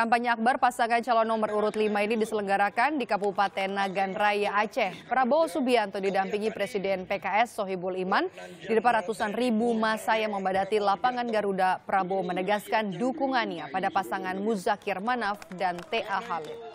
Kampanye Akbar pasangan calon nomor urut 5 ini diselenggarakan di Kabupaten Nagan Raya Aceh. Prabowo Subianto didampingi Presiden PKS Sohibul Iman di depan ratusan ribu masa yang membadati lapangan Garuda. Prabowo menegaskan dukungannya pada pasangan Muzakir Manaf dan T.A. Halim.